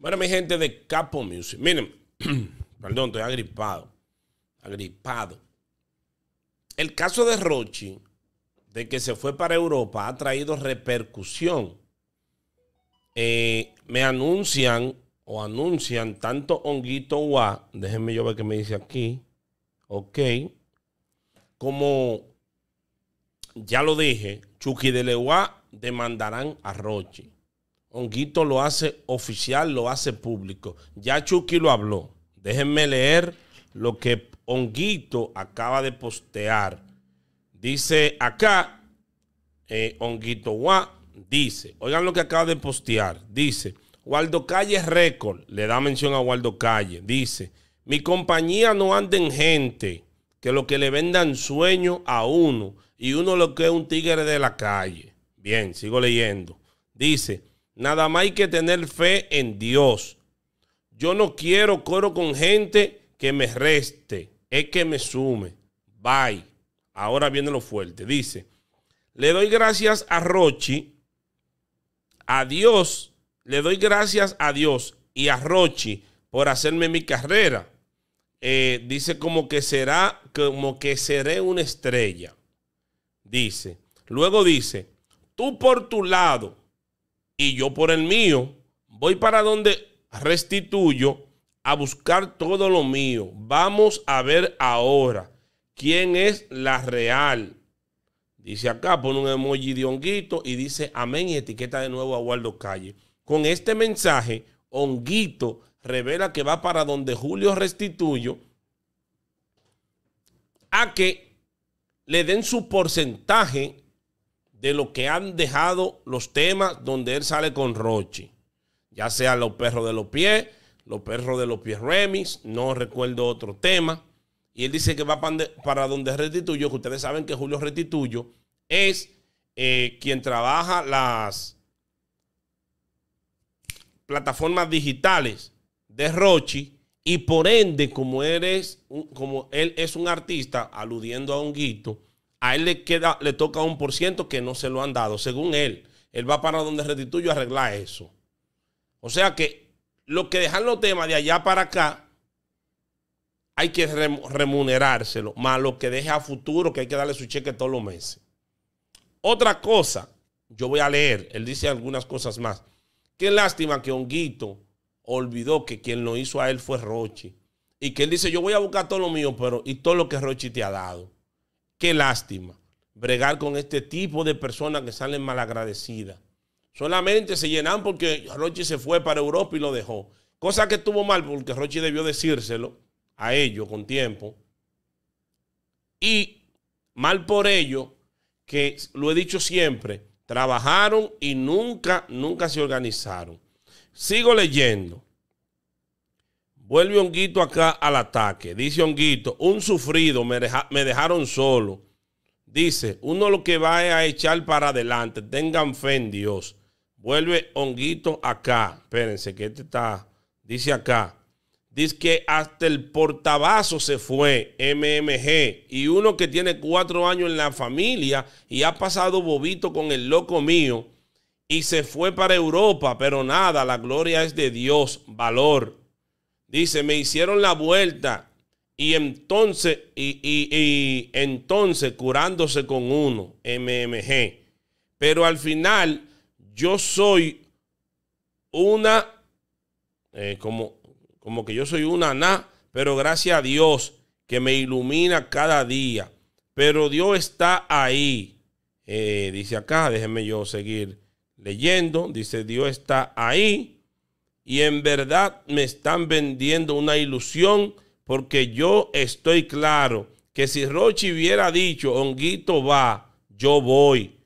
Bueno, mi gente de Capo Music. Miren, perdón, estoy agripado. Agripado. El caso de Rochi, de que se fue para Europa, ha traído repercusión. Eh, me anuncian o anuncian tanto Honguito Wa, déjenme yo ver qué me dice aquí, ok, como ya lo dije, Chucky de demandarán a Rochi. Honguito lo hace oficial, lo hace público. Ya Chucky lo habló. Déjenme leer lo que Honguito acaba de postear. Dice acá, eh, Honguito Guá, dice, oigan lo que acaba de postear. Dice, Waldo Calle récord. le da mención a Waldo Calle. Dice, mi compañía no anda en gente, que lo que le vendan sueño a uno y uno lo que es un tigre de la calle. Bien, sigo leyendo. Dice, Nada más hay que tener fe en Dios. Yo no quiero coro con gente que me reste, es que me sume. Bye. Ahora viene lo fuerte. Dice, le doy gracias a Rochi, a Dios, le doy gracias a Dios y a Rochi por hacerme mi carrera. Eh, dice como que será, como que seré una estrella. Dice, luego dice, tú por tu lado y yo por el mío. Voy para donde restituyo a buscar todo lo mío. Vamos a ver ahora quién es la real. Dice acá, pone un emoji de honguito y dice amén y etiqueta de nuevo a Waldo Calle. Con este mensaje, honguito revela que va para donde Julio restituyo a que le den su porcentaje de lo que han dejado los temas donde él sale con Rochi. Ya sea Los Perros de los Pies, Los Perros de los Pies Remis, no recuerdo otro tema. Y él dice que va para donde Restituyo, que ustedes saben que Julio Restituyo es eh, quien trabaja las plataformas digitales de Rochi. Y por ende, como, eres como él es un artista, aludiendo a guito, a él le, queda, le toca un por ciento que no se lo han dado, según él. Él va para donde restituyo a arreglar eso. O sea que lo que dejan los temas de allá para acá, hay que remunerárselo, más lo que deje a futuro, que hay que darle su cheque todos los meses. Otra cosa, yo voy a leer, él dice algunas cosas más. Qué lástima que Honguito olvidó que quien lo hizo a él fue Rochi. Y que él dice, yo voy a buscar todo lo mío, pero y todo lo que Rochi te ha dado. Qué lástima bregar con este tipo de personas que salen malagradecidas. Solamente se llenan porque Rochi se fue para Europa y lo dejó. Cosa que estuvo mal porque Rochi debió decírselo a ellos con tiempo. Y mal por ello, que lo he dicho siempre, trabajaron y nunca, nunca se organizaron. Sigo leyendo. Vuelve Honguito acá al ataque. Dice Honguito, un sufrido, me, dejaron solo. Dice, uno lo que va a echar para adelante, tengan fe en Dios. Vuelve Honguito acá. Espérense, que este está, dice acá. Dice que hasta el portabazo se fue, MMG. Y uno que tiene cuatro años en la familia y ha pasado bobito con el loco mío y se fue para Europa, pero nada, la gloria es de Dios, valor. Dice, me hicieron la vuelta y entonces, y, entonces curándose con uno, MMG. Pero al final, yo soy una, eh, como, como que yo soy una na, pero gracias a Dios que me ilumina cada día. Pero Dios está ahí. Eh, dice acá, déjeme yo seguir leyendo. Dice, Dios está ahí y en verdad me están vendiendo una ilusión porque yo estoy claro que si Rochi hubiera dicho, Honguito va, yo voy,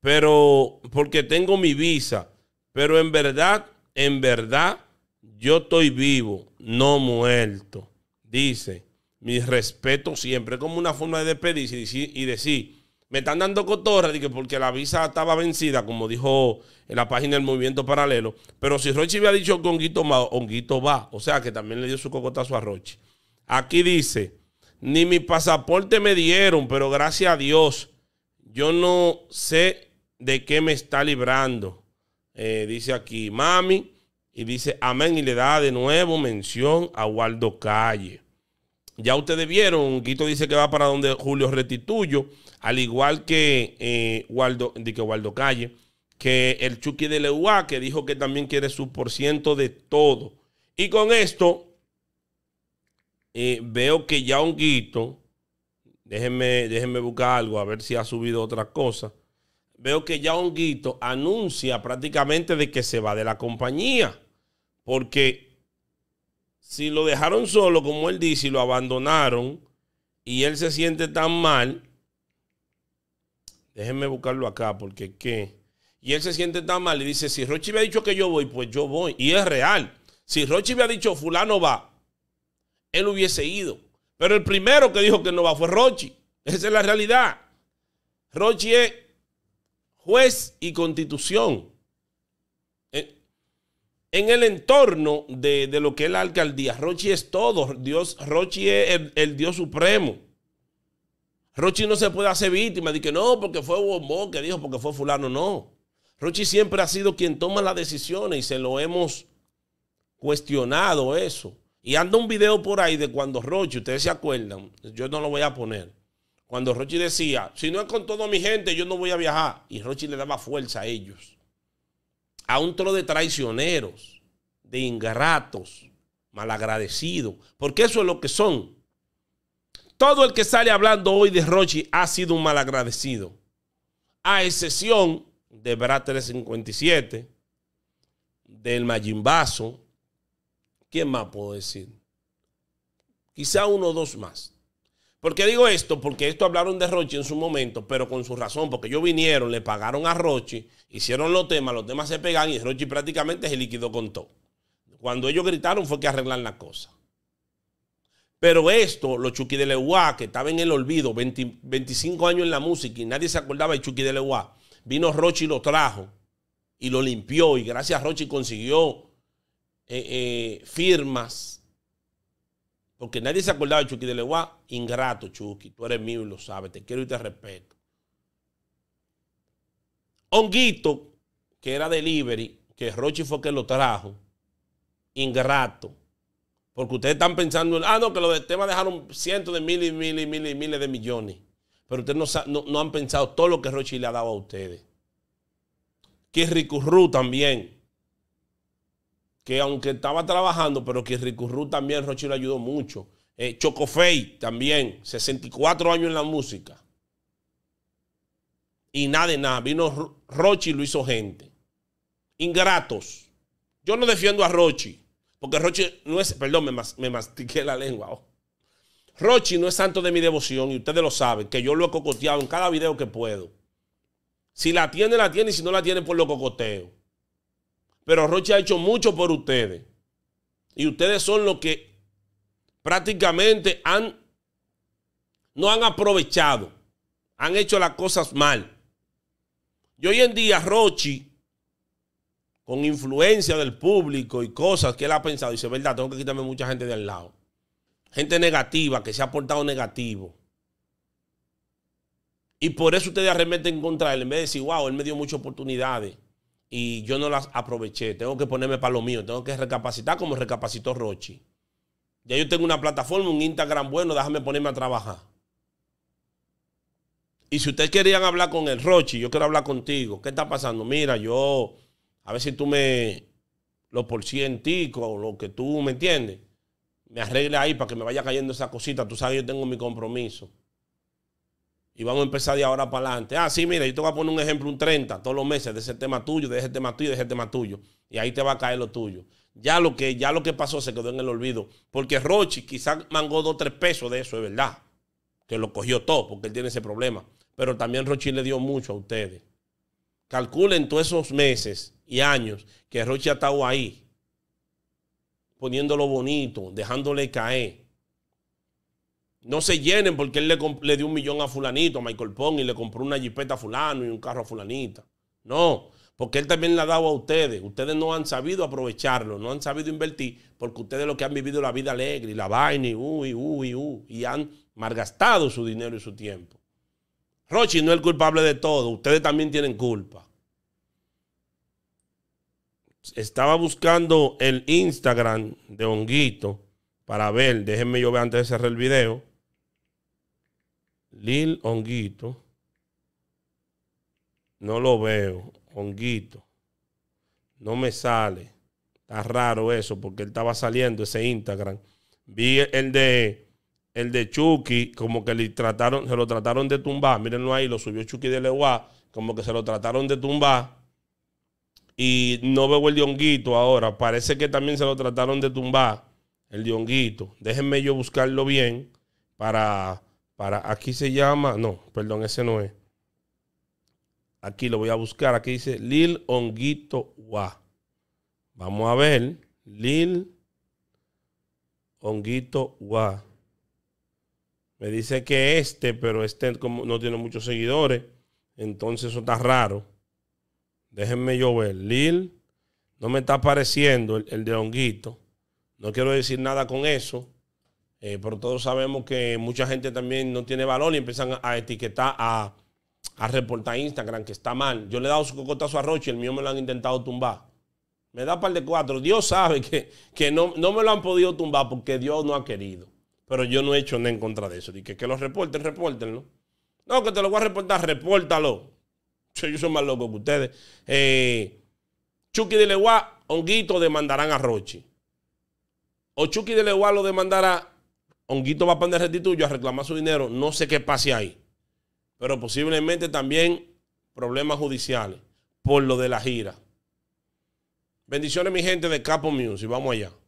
pero porque tengo mi visa, pero en verdad, en verdad, yo estoy vivo, no muerto. Dice, mi respeto siempre, como una forma de despedirse y decir, me están dando cotorra porque la visa estaba vencida, como dijo en la página del Movimiento Paralelo. Pero si Rochi había dicho que Honguito va, O sea que también le dio su cocotazo a Roche. Aquí dice: Ni mi pasaporte me dieron, pero gracias a Dios, yo no sé de qué me está librando. Eh, dice aquí, mami. Y dice amén. Y le da de nuevo mención a Waldo Calle. Ya ustedes vieron, Guito dice que va para donde Julio Restituyo, al igual que eh, Waldo, que Waldo Calle, que el Chucky de Leuá, que dijo que también quiere su por ciento de todo. Y con esto, eh, veo que ya un déjenme, déjenme buscar algo, a ver si ha subido otra cosa. Veo que ya un Guito anuncia prácticamente de que se va de la compañía, porque si lo dejaron solo, como él dice, y lo abandonaron, y él se siente tan mal, déjenme buscarlo acá, porque qué. Y él se siente tan mal y dice, si Rochi me ha dicho que yo voy, pues yo voy. Y es real. Si Rochi me ha dicho, fulano va, él hubiese ido. Pero el primero que dijo que no va fue Rochi. Esa es la realidad. Rochi es juez y constitución en el entorno de, lo que es la alcaldía. Rochi es todo. Dios, Rochi es el, Dios supremo. Rochi no se puede hacer víctima de que no, porque fue Bombón que dijo, porque fue fulano. No. Rochi siempre ha sido quien toma las decisiones y se lo hemos cuestionado eso. Y anda un video por ahí de cuando Rochi, ustedes se acuerdan, yo no lo voy a poner. Cuando Rochi decía, si no es con toda mi gente, yo no voy a viajar. Y Rochi le daba fuerza a ellos a un tro de traicioneros, de ingratos, malagradecidos, porque eso es lo que son. Todo el que sale hablando hoy de Rochi ha sido un malagradecido, a excepción de Brat 57, del Mayimbazo, ¿quién más puedo decir? Quizá uno o dos más. ¿Por qué digo esto? Porque esto hablaron de Rochi en su momento, pero con su razón, porque ellos vinieron, le pagaron a Rochi, hicieron los temas, los temas se pegan y Rochi prácticamente se liquidó con todo. Cuando ellos gritaron fue que arreglaron la cosa. Pero esto, los Chucky de Leguá, que estaba en el olvido, 25 años en la música y nadie se acordaba de Chucky de Leguá, vino Rochi y lo trajo y lo limpió y gracias a Rochi consiguió eh, eh, firmas porque nadie se acordaba de Chucky de Leguá. Ingrato, Chucky. Tú eres mío y lo sabes. Te quiero y te respeto. Honguito, que era delivery, que Rochi fue que lo trajo. Ingrato. Porque ustedes están pensando, ah, no, que lo de dejaron cientos de miles y miles y miles y miles de millones. Pero ustedes no, han pensado todo lo que Rochi le ha dado a ustedes. Que Ricurru también que aunque estaba trabajando, pero que Ricurru también, Rochi le ayudó mucho. Eh, Chocofey también, 64 años en la música. Y nada de nada, vino Rochi y lo hizo gente. Ingratos. Yo no defiendo a Rochi, porque Rochi no es, perdón, me, me mastiqué la lengua. Oh. Rochi no es santo de mi devoción y ustedes lo saben, que yo lo he cocoteado en cada video que puedo. Si la tiene, la tiene y si no la tiene, pues lo cocoteo. Pero Rochi ha hecho mucho por ustedes. Y ustedes son los que prácticamente han, no han aprovechado. Han hecho las cosas mal. Y hoy en día Rochi, con influencia del público y cosas que él ha pensado, dice, verdad, tengo que quitarme mucha gente de al lado. Gente negativa, que se ha portado negativo. Y por eso ustedes arremeten contra él. En vez de decir, wow, él me dio muchas oportunidades y yo no las aproveché. Tengo que ponerme para lo mío, tengo que recapacitar como recapacitó Rochi. Ya yo tengo una plataforma, un Instagram bueno, déjame ponerme a trabajar. Y si ustedes querían hablar con el Rochi, yo quiero hablar contigo. ¿Qué está pasando? Mira, yo, a ver si tú me, lo porcientico, o lo que tú me entiendes, me arregle ahí para que me vaya cayendo esa cosita. Tú sabes, yo tengo mi compromiso. Y vamos a empezar de ahora para adelante. Ah, sí, mira, yo te voy a poner un ejemplo, un 30 todos los meses de ese tema tuyo, de ese tema tuyo, de ese tema tuyo. Y ahí te va a caer lo tuyo. Ya lo que, ya lo que pasó se quedó en el olvido. Porque Rochi quizás mangó dos o tres pesos de eso, es verdad. Que lo cogió todo porque él tiene ese problema. Pero también Rochi le dio mucho a ustedes. Calculen todos esos meses y años que Rochi ha estado ahí, poniéndolo bonito, dejándole caer. No se llenen porque él le, le, dio un millón a fulanito, a Michael Pong, y le compró una jipeta a fulano y un carro a fulanita. No, porque él también la ha dado a ustedes. Ustedes no han sabido aprovecharlo, no han sabido invertir, porque ustedes lo que han vivido la vida alegre y la vaina y uy, uh, uy, uh, uh, y han malgastado su dinero y su tiempo. Rochi no es el culpable de todo, ustedes también tienen culpa. Estaba buscando el Instagram de Honguito para ver, déjenme yo ver antes de cerrar el video. Lil Honguito. No lo veo. Honguito. No me sale. Está raro eso, porque él estaba saliendo ese Instagram. Vi el de el de Chucky, como que le trataron, se lo trataron de tumbar. Mírenlo ahí, lo subió Chucky de Lewa. como que se lo trataron de tumbar. Y no veo el Honguito ahora. Parece que también se lo trataron de tumbar. El Honguito, Déjenme yo buscarlo bien para para aquí se llama, no, perdón, ese no es. Aquí lo voy a buscar. Aquí dice Lil Honguito Wa. Vamos a ver. Lil honguito Wa. Me dice que este, pero este como no tiene muchos seguidores. Entonces eso está raro. Déjenme yo ver. Lil no me está apareciendo el, el de Honguito. No quiero decir nada con eso. Eh, pero todos sabemos que mucha gente también no tiene valor y empiezan a, etiquetar, a, a, reportar Instagram, que está mal. Yo le he dado su cocotazo a Rochi y el mío me lo han intentado tumbar. Me da par de cuatro. Dios sabe que, no, me lo han podido tumbar porque Dios no ha querido. Pero yo no he hecho nada en contra de eso. Dije que, lo reporten, reportenlo. No, que te lo voy a reportar, repórtalo. Yo, soy más loco que ustedes. Eh, Chucky de Leguá, Honguito demandarán a Rochi. O Chucky de Leguá lo demandará Honguito va a poner restituyo a reclamar su dinero. No sé qué pase ahí. Pero posiblemente también problemas judiciales por lo de la gira. Bendiciones, mi gente de Capo Music. Vamos allá.